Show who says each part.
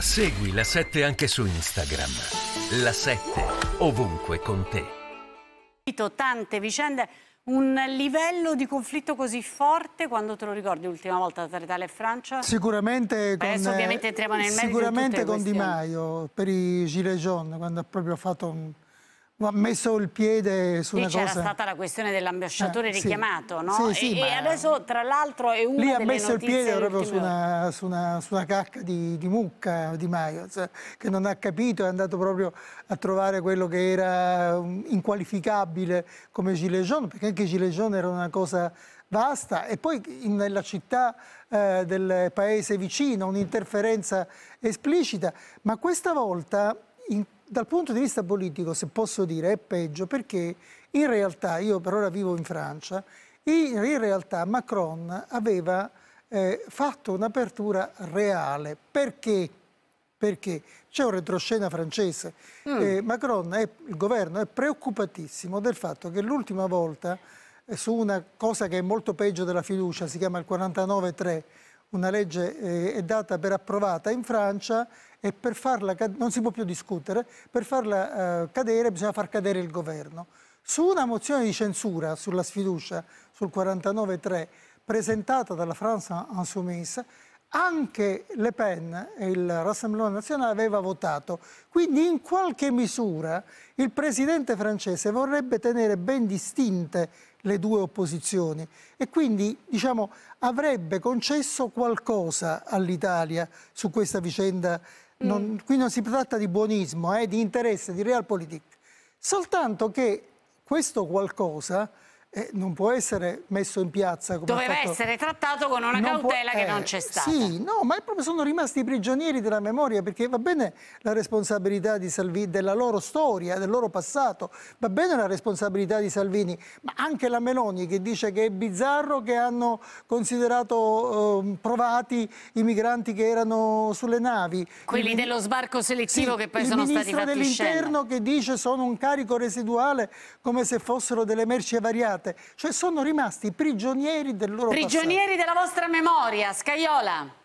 Speaker 1: Segui la 7 anche su Instagram. La 7 ovunque con te.
Speaker 2: Tante vicende, un livello di conflitto così forte quando te lo ricordi l'ultima volta tra Italia e Francia?
Speaker 1: Sicuramente con, ovviamente eh, entriamo nel merito sicuramente con Di Maio per i Gilets jaunes quando ha proprio fatto un ha messo il piede su Lì una cosa... c'era stata
Speaker 2: la questione dell'ambasciatore eh, richiamato, sì. no? Sì, sì, e, ma... e, adesso tra l'altro è una Lì ha messo il piede proprio su
Speaker 1: una, su, una, su una, cacca di, di mucca Di Maio, cioè, che non ha capito, è andato proprio a trovare quello che era um, inqualificabile come gilet jaune, perché anche gilet jaune era una cosa vasta e poi in, nella città eh, del paese vicino un'interferenza esplicita, ma questa volta in dal punto di vista politico, se posso dire, è peggio perché in realtà, io per ora vivo in Francia, in realtà Macron aveva eh, fatto un'apertura reale. Perché? Perché c'è un retroscena francese. Mm. Eh, Macron, è, il governo, è preoccupatissimo del fatto che l'ultima volta, eh, su una cosa che è molto peggio della fiducia, si chiama il 49-3, una legge eh, è data per approvata in Francia e per farla, non si può più discutere, per farla eh, cadere bisogna far cadere il governo. Su una mozione di censura sulla sfiducia, sul 49-3, presentata dalla Francia Insoumise, anche Le Pen e il Rassemblement nazionale aveva votato. Quindi in qualche misura il presidente francese vorrebbe tenere ben distinte le due opposizioni e quindi diciamo, avrebbe concesso qualcosa all'Italia su questa vicenda. Non, mm. Qui non si tratta di buonismo, è eh, di interesse, di realpolitik. Soltanto che questo qualcosa eh, non può essere messo in piazza. Come Doveva fatto... essere
Speaker 2: trattato con una non cautela può... che eh, non c'è stata. Sì,
Speaker 1: no, ma proprio sono rimasti prigionieri della memoria perché va bene la responsabilità Salvi... della loro storia, del loro passato, va bene la responsabilità di Salvini, ma anche la Meloni che dice che è bizzarro che hanno considerato eh, provati i migranti che erano sulle navi. Quelli il... dello sbarco
Speaker 2: selettivo sì, che poi sono stati fatti Il ministro dell'interno
Speaker 1: che dice sono un carico residuale come se fossero delle merci avariate cioè sono rimasti prigionieri del loro prigionieri
Speaker 2: passato. della vostra memoria, Scaiola.